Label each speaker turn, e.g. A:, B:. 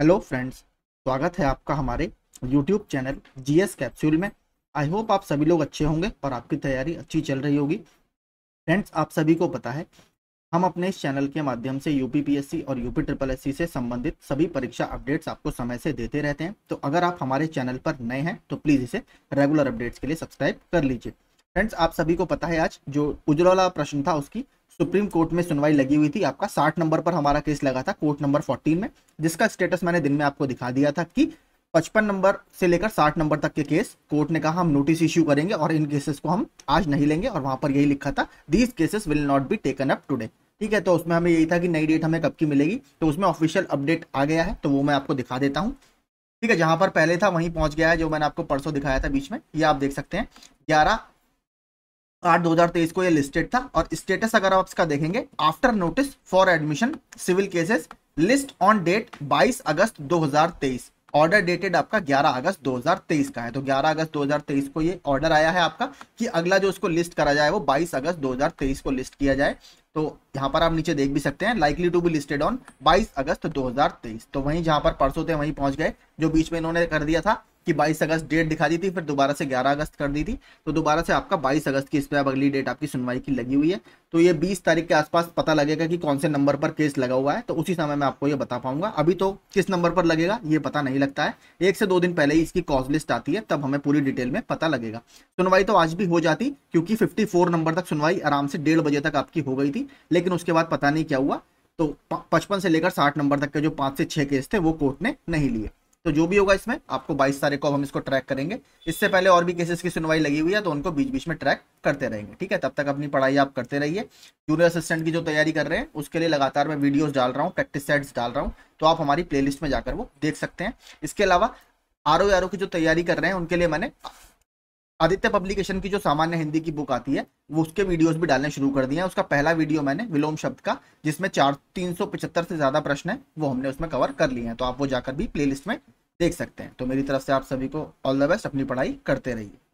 A: hello friends स्वागत है आपका हमारे यूट्यूब चैनल जीएस कैप्सूल में आई होप आप सभी लोग अच्छे होंगे और आपकी तैयारी अच्छी चल रही होगी फ्रेंड्स आप सभी को पता है हम अपने इस चैनल के माध्यम से यूपीपीएससी और यूपी ट्रिपल एस से संबंधित सभी परीक्षा अपडेट्स आपको समय से देते रहते हैं तो अगर आप हमारे चैनल पर नए हैं तो प्लीज़ इसे रेगुलर अपडेट्स के लिए सब्सक्राइब कर लीजिए फ्रेंड्स आप सभी को पता है आज जो उज्ज्वला प्रश्न था उसकी सुप्रीम कोर्ट में सुनवाई लगी हुई थी आपका 60 नंबर पर हमारा केस लगा था कोर्ट नंबर 14 में जिसका स्टेटस मैंने दिन में आपको दिखा दिया था कि 55 नंबर से लेकर 60 नंबर तक के केस कोर्ट ने कहा हम नोटिस इश्यू करेंगे और इन केसेस को हम आज नहीं लेंगे और वहां पर यही लिखा था these cases will not be taken up today ठीक है तो उसमें हमें यही था कि नई डेट हमें कब की मिलेगी तो उसमें ऑफिशियल अपडेट आ गया है तो वो मैं आपको दिखा देता हूँ ठीक है जहां पर पहले था वहीं पहुंच गया है जो मैंने आपको परसों दिखाया था बीच में ये आप देख सकते हैं ग्यारह आठ दो हजार तेईस को ये लिस्टेड था और स्टेटस अगर आप इसका देखेंगे after notice for admission civil cases list on date 22 August 2023 order dated आपका 11 अगस्त 2023 का है तो 11 अगस्त 2023 को ये ऑर्डर आया है आपका कि अगला जो उसको लिस्ट करा जाए वो 22 अगस्त 2023 को लिस्ट किया जाए तो यहाँ पर आप नीचे देख भी सकते हैं likely to be listed on 22 August 2023 तो वहीं जहां पर परसों थे वहीं पहुंच गए जो बीच में इन्होंने कर दिया था कि 22 अगस्त डेट दिखा दी थी फिर दोबारा से 11 अगस्त कर दी थी तो दोबारा से आपका 22 अगस्त की इस पर अब अगली डेट आपकी सुनवाई की लगी हुई है तो ये 20 तारीख के आसपास पता लगेगा कि कौन से नंबर पर केस लगा हुआ है तो उसी समय मैं आपको ये बता पाऊंगा अभी तो किस नंबर पर लगेगा ये पता नहीं लगता है एक से दो दिन पहले ही इसकी कॉज लिस्ट आती है तब हमें पूरी डिटेल में पता लगेगा सुनवाई तो आज भी हो जाती क्योंकि फिफ्टी नंबर तक सुनवाई आराम से डेढ़ बजे तक आपकी हो गई थी लेकिन उसके बाद पता नहीं क्या हुआ तो पचपन से लेकर साठ नंबर तक के जो पाँच से छः केस थे वो कोर्ट ने नहीं लिए तो जो भी होगा इसमें आपको बाईस तारीख को हम इसको ट्रैक करेंगे इससे पहले और भी केसेस की सुनवाई लगी हुई है तो उनको बीच बीच में ट्रैक करते रहेंगे ठीक है तब तक अपनी पढ़ाई आप करते रहिए जूनियर असिस्टेंट की जो तैयारी कर रहे हैं उसके लिए लगातार मैं वीडियोज डाल रहा हूँ प्रैक्टिस सेट्स डाल रहा हूँ तो आप हमारी प्ले में जाकर वो देख सकते हैं इसके अलावा आर ओ की जो तैयारी कर रहे हैं उनके लिए मैंने आदित्य पब्लिकेशन की जो सामान्य हिंदी की बुक आती है वो उसके वीडियोस भी डालने शुरू कर दिए हैं उसका पहला वीडियो मैंने विलोम शब्द का जिसमें चार तीन सौ पचहत्तर से ज़्यादा प्रश्न है वो हमने उसमें कवर कर लिए हैं तो आप वो जाकर भी प्लेलिस्ट में देख सकते हैं तो मेरी तरफ से आप सभी को ऑल द बेस्ट अपनी पढ़ाई करते रहिए